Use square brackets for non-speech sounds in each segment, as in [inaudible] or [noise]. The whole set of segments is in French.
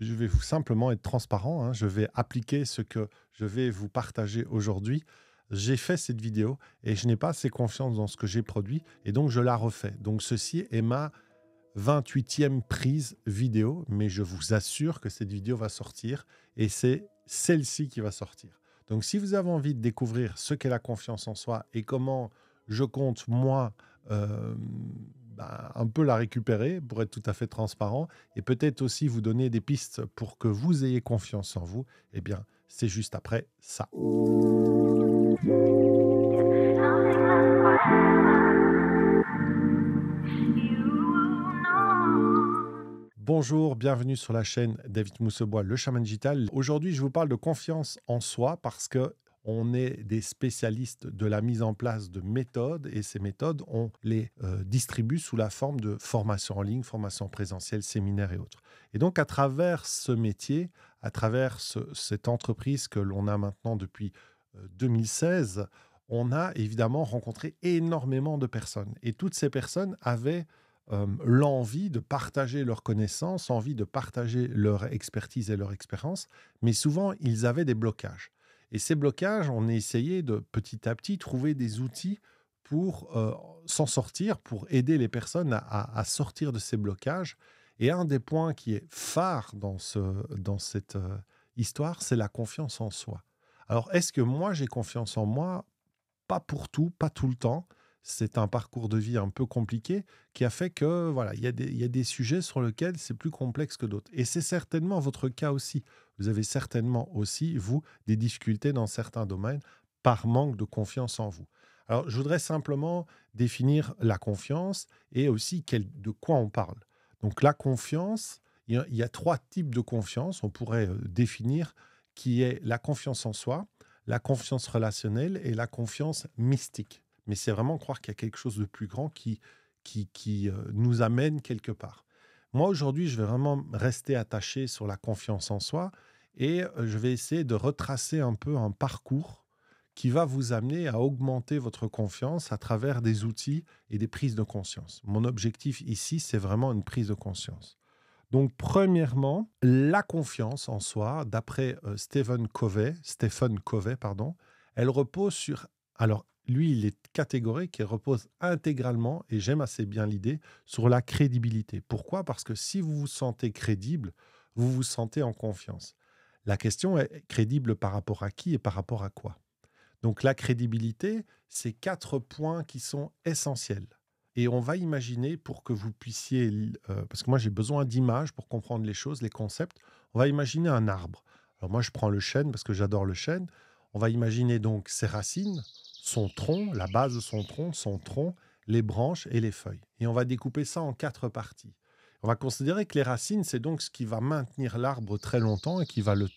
je vais vous simplement être transparent. Hein, je vais appliquer ce que je vais vous partager aujourd'hui. J'ai fait cette vidéo et je n'ai pas assez confiance dans ce que j'ai produit et donc je la refais. Donc ceci est ma 28e prise vidéo, mais je vous assure que cette vidéo va sortir et c'est celle-ci qui va sortir. Donc si vous avez envie de découvrir ce qu'est la confiance en soi et comment je compte moi euh, ben, un peu la récupérer, pour être tout à fait transparent, et peut-être aussi vous donner des pistes pour que vous ayez confiance en vous, eh bien, c'est juste après ça. Bonjour, bienvenue sur la chaîne David Moussebois, le chaman digital. Aujourd'hui, je vous parle de confiance en soi parce que on est des spécialistes de la mise en place de méthodes et ces méthodes, on les euh, distribue sous la forme de formations en ligne, formations présentielles, séminaires et autres. Et donc à travers ce métier, à travers cette entreprise que l'on a maintenant depuis 2016, euh, on a évidemment rencontré énormément de personnes. Et toutes ces personnes avaient euh, l'envie de partager leurs connaissances, envie de partager leur expertise et leur expérience, mais souvent ils avaient des blocages. Et ces blocages, on a essayé de petit à petit trouver des outils pour euh, s'en sortir, pour aider les personnes à, sortir de ces blocages. Et un des points qui est phare dans, cette euh, histoire, c'est la confiance en soi. Alors, est-ce que moi j'ai confiance en moi Pas pour tout, pas tout le temps c'est un parcours de vie un peu compliqué qui a fait que voilà, il y, a des, sujets sur lesquels c'est plus complexe que d'autres. Et c'est certainement votre cas aussi. Vous avez certainement aussi, vous, des difficultés dans certains domaines par manque de confiance en vous. Alors, je voudrais simplement définir la confiance et aussi quel, de quoi on parle. Donc, la confiance, il y a trois types de confiance. On pourrait euh, définir qui est la confiance en soi, la confiance relationnelle et la confiance mystique mais c'est vraiment croire qu'il y a quelque chose de plus grand qui, qui, euh, nous amène quelque part. Moi, aujourd'hui, je vais vraiment rester attaché sur la confiance en soi et euh, je vais essayer de retracer un peu un parcours qui va vous amener à augmenter votre confiance à travers des outils et des prises de conscience. Mon objectif ici, c'est vraiment une prise de conscience. Donc, premièrement, la confiance en soi, d'après euh, Stephen Covey, Stephen Covey, pardon, elle repose sur alors lui, il est catégorique et repose intégralement, et j'aime assez bien l'idée, sur la crédibilité. Pourquoi Parce que si vous vous sentez crédible, vous vous sentez en confiance. La question est crédible par rapport à qui et par rapport à quoi Donc la crédibilité, c'est quatre points qui sont essentiels. Et on va imaginer pour que vous puissiez, euh, parce que moi j'ai besoin d'images pour comprendre les choses, les concepts, on va imaginer un arbre. Alors moi je prends le chêne parce que j'adore le chêne. On va imaginer donc ses racines, son tronc, la base de son tronc, son tronc, les branches et les feuilles. Et on va découper ça en quatre parties. On va considérer que les racines, c'est donc ce qui va maintenir l'arbre très longtemps et qui va le,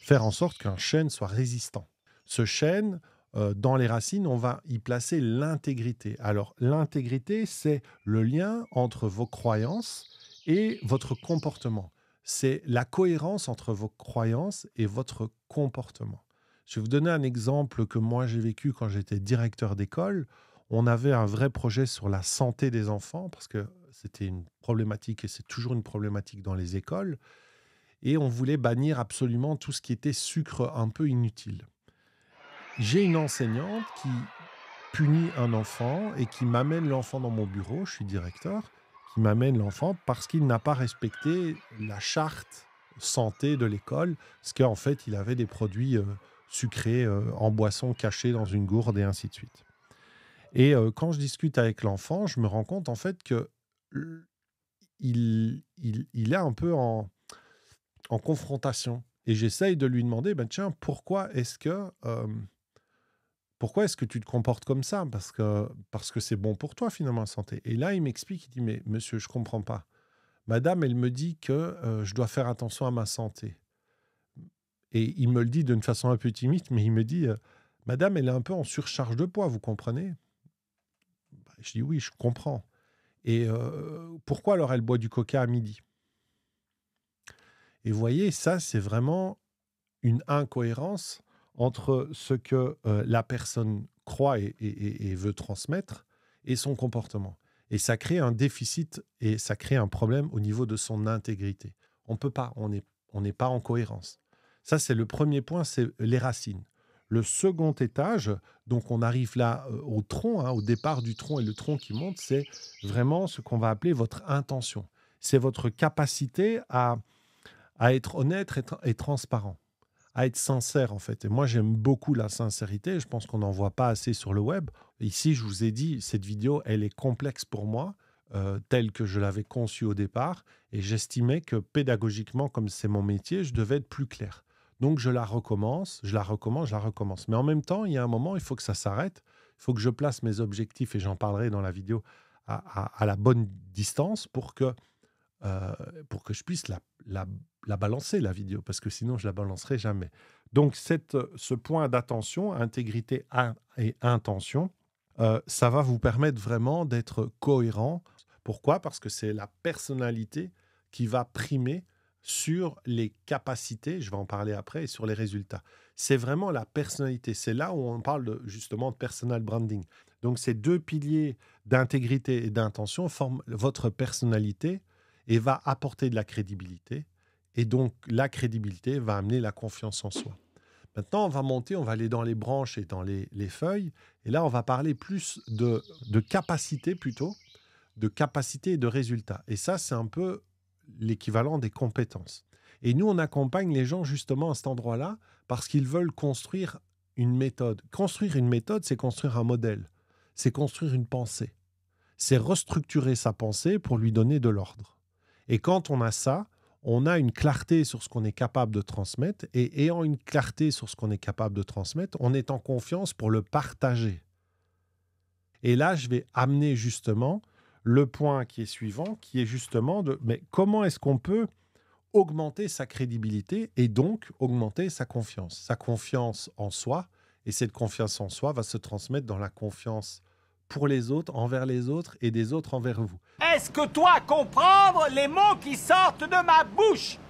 faire en sorte qu'un chêne soit résistant. Ce chêne, euh, dans les racines, on va y placer l'intégrité. Alors l'intégrité, c'est le lien entre vos croyances et votre comportement. C'est la cohérence entre vos croyances et votre comportement. Je vais vous donner un exemple que moi j'ai vécu quand j'étais directeur d'école. On avait un vrai projet sur la santé des enfants parce que c'était une problématique et c'est toujours une problématique dans les écoles. Et on voulait bannir absolument tout ce qui était sucre un peu inutile. J'ai une enseignante qui punit un enfant et qui m'amène l'enfant dans mon bureau, je suis directeur, qui m'amène l'enfant parce qu'il n'a pas respecté la charte santé de l'école, parce qu'en fait, il avait des produits euh, sucré euh, en boisson cachée dans une gourde et ainsi de suite. Et euh, quand je discute avec l'enfant, je me rends compte en fait que il, il, est un peu en, en confrontation. Et j'essaye de lui demander, ben tiens, pourquoi est-ce que euh, pourquoi est-ce que tu te comportes comme ça Parce que parce que c'est bon pour toi finalement en santé. Et là, il m'explique, il dit mais monsieur, je ne comprends pas. Madame, elle me dit que je dois faire attention à ma santé. Et il me le dit d'une façon un peu timide, mais il me dit Madame, elle est un peu en surcharge de poids, vous comprenez bah, Je dis Oui, je comprends. Et euh, pourquoi alors elle boit du coca à midi Et vous voyez, ça, c'est vraiment une incohérence entre ce que euh, la personne croit et, veut transmettre et son comportement. Et ça crée un déficit et ça crée un problème au niveau de son intégrité. On peut pas, on n'est pas en cohérence. Ça, c'est le premier point, c'est les racines. Le second étage, donc on arrive là euh, au tronc, hein, au départ du tronc et le tronc qui monte, c'est vraiment ce qu'on va appeler votre intention. C'est votre capacité à, à être honnête et, transparent à être sincère en fait. Et moi j'aime beaucoup la sincérité, je pense qu'on n'en voit pas assez sur le web. Ici je vous ai dit, cette vidéo elle est complexe pour moi, euh, telle que je l'avais conçue au départ, et j'estimais que pédagogiquement comme c'est mon métier, je devais être plus clair. Donc je la recommence, je la recommence, je la recommence. Mais en même temps, il y a un moment, il faut que ça s'arrête. Il faut que je place mes objectifs, et j'en parlerai dans la vidéo, à, la bonne distance pour que, euh, pour que je puisse la, balancer, la vidéo, parce que sinon, je la balancerai jamais. Donc cette, ce point d'attention, intégrité et intention, euh, ça va vous permettre vraiment d'être cohérent. Pourquoi Parce que c'est la personnalité qui va primer sur les capacités, je vais en parler après, et sur les résultats. C'est vraiment la personnalité. C'est là où on parle justement de personal branding. Donc ces deux piliers d'intégrité et d'intention forment votre personnalité et va apporter de la crédibilité. Et donc la crédibilité va amener la confiance en soi. Maintenant, on va monter, on va aller dans les branches et dans les, feuilles. Et là, on va parler plus de, de capacité plutôt, de capacité et de résultats. Et ça, c'est un peu l'équivalent des compétences. Et nous, on accompagne les gens justement à cet endroit-là parce qu'ils veulent construire une méthode. Construire une méthode, c'est construire un modèle, c'est construire une pensée, c'est restructurer sa pensée pour lui donner de l'ordre. Et quand on a ça, on a une clarté sur ce qu'on est capable de transmettre, et ayant une clarté sur ce qu'on est capable de transmettre, on est en confiance pour le partager. Et là, je vais amener justement le point qui est suivant, qui est justement de mais comment est-ce qu'on peut augmenter sa crédibilité et donc augmenter sa confiance Sa confiance en soi, et cette confiance en soi va se transmettre dans la confiance pour les autres, envers les autres et des autres envers vous. Est-ce que toi comprendre les mots qui sortent de ma bouche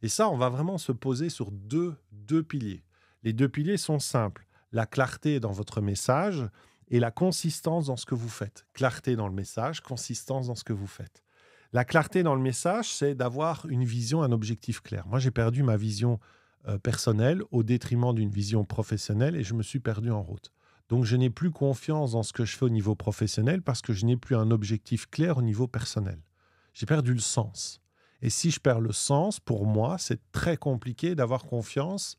Et ça, on va vraiment se poser sur deux, deux piliers. Les deux piliers sont simples. La clarté dans votre message et la consistance dans ce que vous faites. Clarté dans le message, consistance dans ce que vous faites. La clarté dans le message, c'est d'avoir une vision, un objectif clair. Moi, j'ai perdu ma vision euh, personnelle au détriment d'une vision professionnelle et je me suis perdu en route. Donc, je n'ai plus confiance dans ce que je fais au niveau professionnel parce que je n'ai plus un objectif clair au niveau personnel. J'ai perdu le sens. Et si je perds le sens, pour moi, c'est très compliqué d'avoir confiance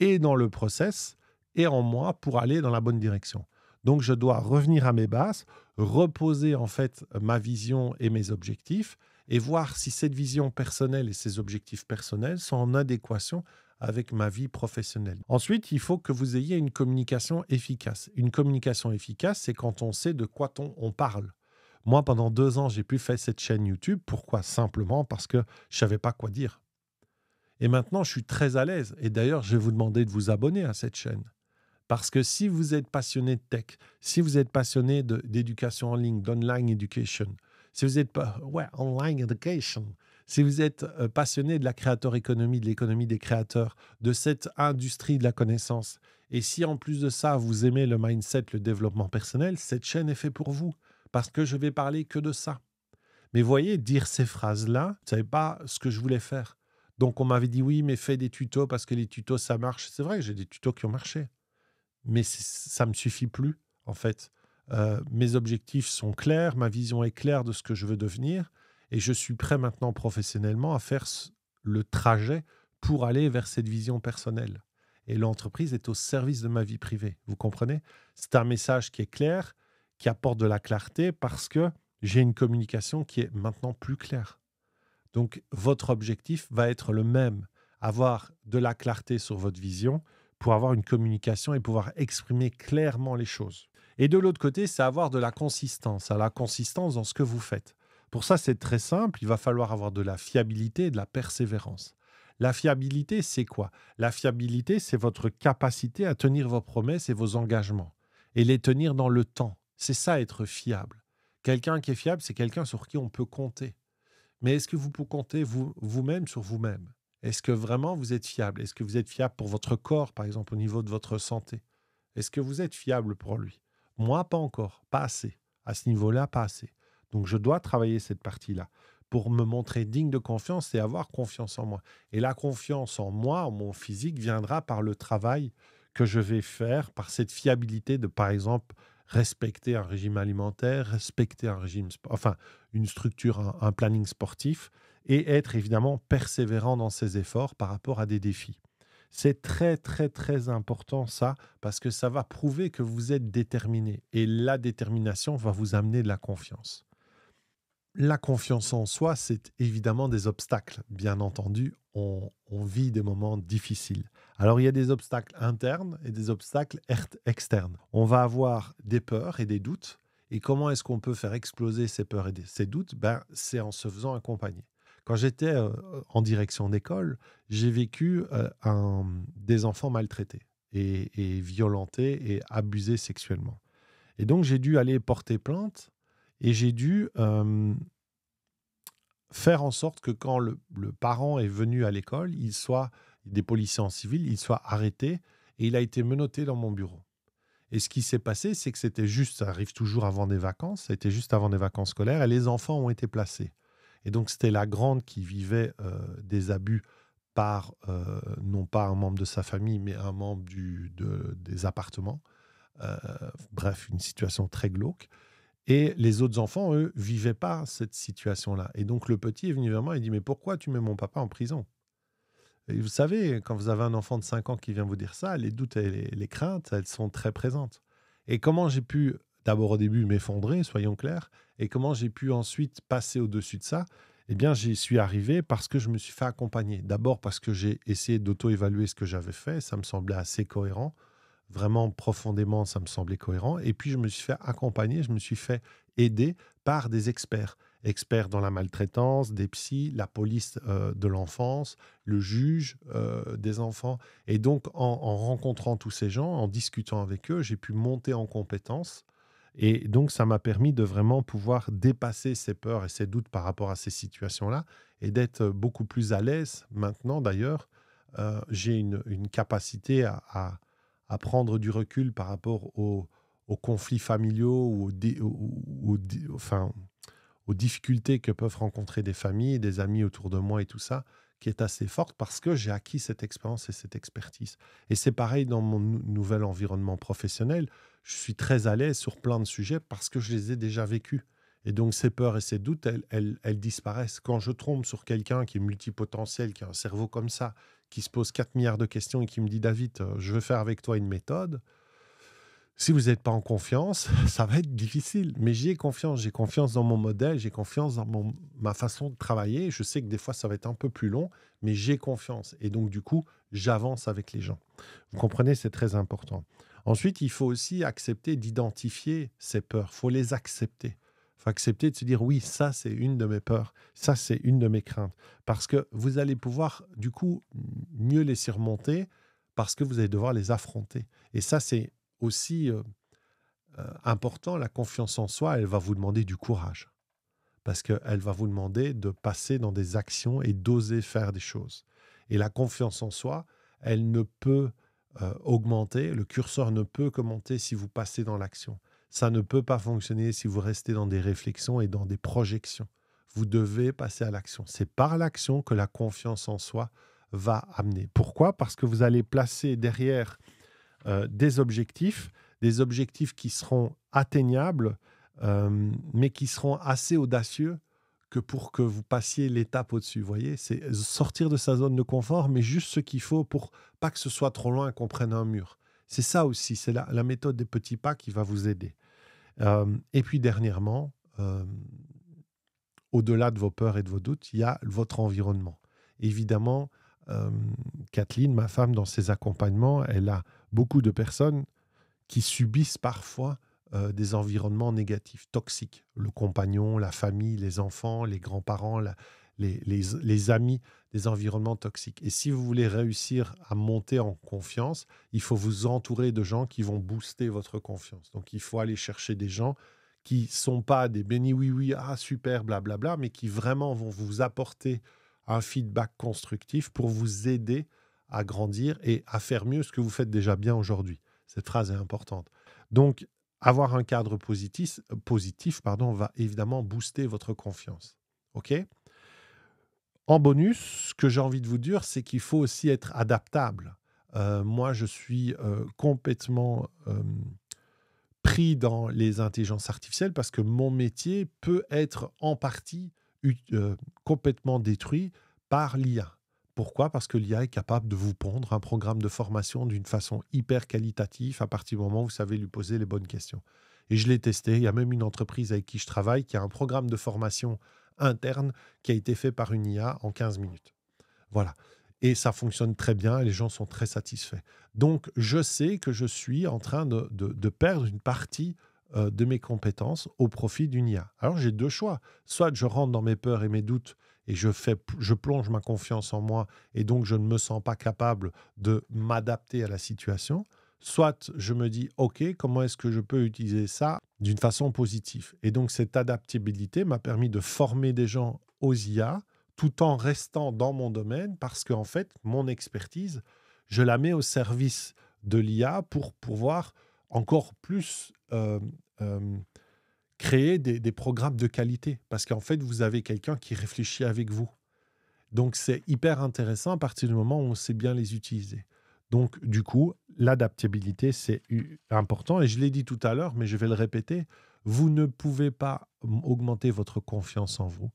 et dans le process et en moi pour aller dans la bonne direction. Donc je dois revenir à mes bases, reposer en fait ma vision et mes objectifs et voir si cette vision personnelle et ces objectifs personnels sont en adéquation avec ma vie professionnelle. Ensuite, il faut que vous ayez une communication efficace. Une communication efficace, c'est quand on sait de quoi on, parle. Moi, pendant deux ans, j'ai pu faire cette chaîne YouTube. Pourquoi Simplement parce que je savais pas quoi dire. Et maintenant, je suis très à l'aise. Et d'ailleurs, je vais vous demander de vous abonner à cette chaîne. Parce que si vous êtes passionné de tech, si vous êtes passionné d'éducation en ligne, d'online education, si vous êtes pas, ouais, online education, si vous êtes euh, passionné de la créateur économie, de l'économie des créateurs, de cette industrie de la connaissance, et si en plus de ça, vous aimez le mindset, le développement personnel, cette chaîne est faite pour vous, parce que je vais parler que de ça. Mais voyez, dire ces phrases-là, ce savez pas ce que je voulais faire. Donc on m'avait dit oui, mais fais des tutos parce que les tutos, ça marche. C'est vrai, j'ai des tutos qui ont marché mais ça me suffit plus, en fait. Euh, mes objectifs sont clairs, ma vision est claire de ce que je veux devenir, et je suis prêt maintenant professionnellement à faire le trajet pour aller vers cette vision personnelle. Et l'entreprise est au service de ma vie privée, vous comprenez C'est un message qui est clair, qui apporte de la clarté, parce que j'ai une communication qui est maintenant plus claire. Donc votre objectif va être le même, avoir de la clarté sur votre vision, pour avoir une communication et pouvoir exprimer clairement les choses. Et de l'autre côté, c'est avoir de la consistance, à la consistance dans ce que vous faites. Pour ça, c'est très simple, il va falloir avoir de la fiabilité et de la persévérance. La fiabilité, c'est quoi La fiabilité, c'est votre capacité à tenir vos promesses et vos engagements, et les tenir dans le temps. C'est ça être fiable. Quelqu'un qui est fiable, c'est quelqu'un sur qui on peut compter. Mais est-ce que vous pouvez compter vous-même sur vous-même est-ce que vraiment vous êtes fiable Est-ce que vous êtes fiable pour votre corps, par exemple, au niveau de votre santé Est-ce que vous êtes fiable pour lui Moi, pas encore, pas assez. À ce niveau-là, pas assez. Donc je dois travailler cette partie-là pour me montrer digne de confiance et avoir confiance en moi. Et la confiance en moi, en mon physique, viendra par le travail que je vais faire, par cette fiabilité de, par exemple, respecter un régime alimentaire, respecter un régime, enfin, une structure, un planning sportif et être évidemment persévérant dans ses efforts par rapport à des défis. C'est très très très important ça, parce que ça va prouver que vous êtes déterminé, et la détermination va vous amener de la confiance. La confiance en soi, c'est évidemment des obstacles. Bien entendu, on, vit des moments difficiles. Alors il y a des obstacles internes et des obstacles externes. On va avoir des peurs et des doutes. Et comment est-ce qu'on peut faire exploser ces peurs et ces doutes ben, C'est en se faisant accompagner. Quand j'étais euh, en direction d'école, j'ai vécu euh, des enfants maltraités et, violentés et abusés sexuellement. Et donc, j'ai dû aller porter plainte et j'ai dû euh, faire en sorte que quand le, parent est venu à l'école, il soit des policiers en civil, il soit arrêté et il a été menotté dans mon bureau. Et ce qui s'est passé, c'est que c'était juste, ça arrive toujours avant des vacances, c'était juste avant des vacances scolaires, et les enfants ont été placés. Et donc, c'était la grande qui vivait euh, des abus par, euh, non pas un membre de sa famille, mais un membre des appartements. Euh, bref, une situation très glauque. Et les autres enfants, eux, vivaient pas cette situation-là. Et donc, le petit est venu vers moi et dit Mais pourquoi tu mets mon papa en prison vous savez, quand vous avez un enfant de 5 ans qui vient vous dire ça, les doutes et les craintes, elles sont très présentes. Et comment j'ai pu d'abord au début m'effondrer, soyons clairs, et comment j'ai pu ensuite passer au-dessus de ça. Eh bien, j'y suis arrivé parce que je me suis fait accompagner. D'abord parce que j'ai essayé d'auto-évaluer ce que j'avais fait, ça me semblait assez cohérent, vraiment profondément, ça me semblait cohérent. Et puis, je me suis fait accompagner, je me suis fait aider par des experts experts dans la maltraitance, des psys, la police euh, de l'enfance, le juge euh, des enfants. Et donc, en, rencontrant tous ces gens, en discutant avec eux, j'ai pu monter en compétence et donc, ça m'a permis de vraiment pouvoir dépasser ces peurs et ces doutes par rapport à ces situations-là et d'être euh, beaucoup plus à l'aise. Maintenant, d'ailleurs, euh, j'ai une, capacité à, prendre du recul par rapport aux, conflits familiaux ou aux, aux difficultés que peuvent rencontrer des familles, des amis autour de moi et tout ça, est assez forte parce que j'ai acquis cette expérience et cette expertise. Et c'est pareil dans mon nouvel environnement professionnel. Je suis très à l'aise sur plein de sujets parce que je les ai déjà vécus. Et donc ces peurs et ces doutes, elles, elles, disparaissent. Quand je trompe sur quelqu'un qui est multipotentiel, qui a un cerveau comme ça, qui se pose 4 milliards de questions et qui me dit David, euh, je veux faire avec toi une méthode, si vous n'êtes pas en confiance, [laughs] ça va être difficile. Mais j'y ai confiance. J'ai confiance dans mon modèle, j'ai confiance dans mon, ma façon de travailler. Je sais que des fois, ça va être un peu plus long, mais j'ai confiance. Et donc, du coup, j'avance avec les gens. Vous comprenez, c'est très important. Ensuite, il faut aussi accepter d'identifier ses peurs. Il faut les accepter. Il faut accepter de se dire, oui, ça, c'est une de mes peurs. Ça, c'est une de mes craintes. Parce que vous allez pouvoir, du coup, mieux les surmonter parce que vous allez devoir les affronter. Et ça, c'est aussi euh, euh, important, la confiance en soi, elle va vous demander du courage. Parce qu'elle va vous demander de passer dans des actions et d'oser faire des choses. Et la confiance en soi, elle ne peut euh, augmenter, le curseur ne peut que monter si vous passez dans l'action. Ça ne peut pas fonctionner si vous restez dans des réflexions et dans des projections. Vous devez passer à l'action. C'est par l'action que la confiance en soi va amener. Pourquoi Parce que vous allez placer derrière euh, des objectifs, des objectifs qui seront atteignables, euh, mais qui seront assez audacieux que pour que vous passiez l'étape au-dessus. Vous voyez, c'est sortir de sa zone de confort, mais juste ce qu'il faut pour pas que ce soit trop loin et qu'on prenne un mur. C'est ça aussi, c'est la, méthode des petits pas qui va vous aider. Euh, et puis dernièrement, au-delà de vos peurs et de vos doutes, il y a votre environnement. Évidemment, Kathleen, ma femme, dans ses accompagnements, elle a beaucoup de personnes qui subissent parfois euh, des environnements négatifs, toxiques. Le compagnon, la famille, les enfants, les grands-parents, les, amis, des environnements toxiques. Et si vous voulez réussir à monter en confiance, il faut vous entourer de gens qui vont booster votre confiance. Donc il faut aller chercher des gens qui sont pas des bénis, oui oui ah super blablabla, mais qui vraiment vont vous apporter un feedback constructif pour vous aider à grandir et à faire mieux ce que vous faites déjà bien aujourd'hui. Cette phrase est importante. Donc, avoir un cadre positif, va évidemment booster votre confiance. OK En bonus, ce que j'ai envie de vous dire, c'est qu'il faut aussi être adaptable. Euh, moi, je suis euh, complètement pris dans les intelligences artificielles parce que mon métier peut être en partie euh, complètement détruit par l'IA. Pourquoi Parce que l'IA est capable de vous pondre un programme de formation d'une façon hyper qualitative à partir du moment où vous savez lui poser les bonnes questions. Et je l'ai testé. Il y a même une entreprise avec qui je travaille qui a un programme de formation interne qui a été fait par une IA en 15 minutes. Voilà. Et ça fonctionne très bien et les gens sont très satisfaits. Donc, je sais que je suis en train de, perdre une partie euh, de mes compétences au profit d'une IA. Alors, j'ai deux choix. Soit je rentre dans mes peurs et mes doutes et je, fais, je plonge ma confiance en moi et donc je ne me sens pas capable de m'adapter à la situation, soit je me dis, OK, comment est-ce que je peux utiliser ça d'une façon positive Et donc cette adaptabilité m'a permis de former des gens aux IA tout en restant dans mon domaine parce qu'en fait, mon expertise, je la mets au service de l'IA pour pouvoir encore plus... Euh, euh, créer des, programmes de qualité parce qu'en fait, vous avez quelqu'un qui réfléchit avec vous. Donc, c'est hyper intéressant à partir du moment où on sait bien les utiliser. Donc, du coup, l'adaptabilité, c'est important. Et je l'ai dit tout à l'heure, mais je vais le répéter, vous ne pouvez pas augmenter votre confiance en vous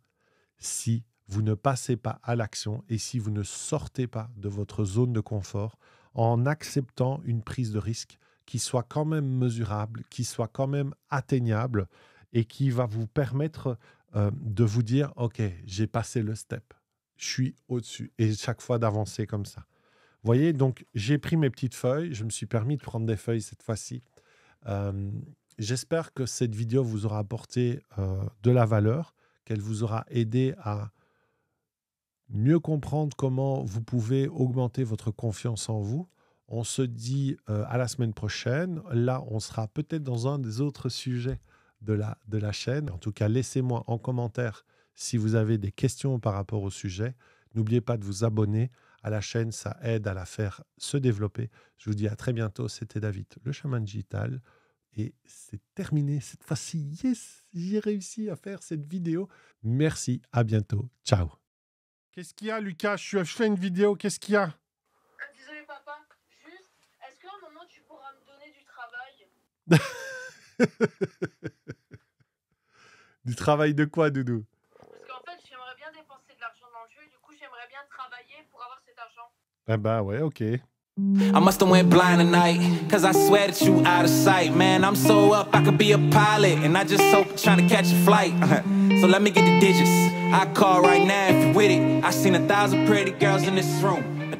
si vous ne passez pas à l'action et si vous ne sortez pas de votre zone de confort en acceptant une prise de risque qui soit quand même mesurable, qui soit quand même atteignable et qui va vous permettre euh, de vous dire, OK, j'ai passé le step, je suis au-dessus, et chaque fois d'avancer comme ça. Vous voyez, donc j'ai pris mes petites feuilles, je me suis permis de prendre des feuilles cette fois-ci. Euh, j'espère que cette vidéo vous aura apporté euh, de la valeur, qu'elle vous aura aidé à mieux comprendre comment vous pouvez augmenter votre confiance en vous. On se dit à la semaine prochaine. Là, on sera peut-être dans un des autres sujets de la, de la chaîne. En tout cas, laissez-moi en commentaire si vous avez des questions par rapport au sujet. N'oubliez pas de vous abonner à la chaîne, ça aide à la faire se développer. Je vous dis à très bientôt, c'était David, le Chemin digital. Et c'est terminé cette fois-ci. Yes, j'ai réussi à faire cette vidéo. Merci, à bientôt. Ciao. Qu'est-ce qu'il y a, Lucas je, fais une vidéo, qu'est-ce qu'il y a euh, Désolé, papa. Juste, est-ce qu'à un moment, tu pourras me donner du travail [laughs] [laughs] du travail de quoi, Doudou Parce qu'en fait, j'aimerais bien dépenser de l'argent dans le jeu, du coup, j'aimerais bien travailler pour avoir cet argent. Ah bah ouais, ok. I must have went blind cause I swear that you sight. Man, I'm so up, I could be a pilot, and I just trying to catch a flight. [laughs] so let me get the digits. I call right now if with it. I seen a thousand pretty girls in this room.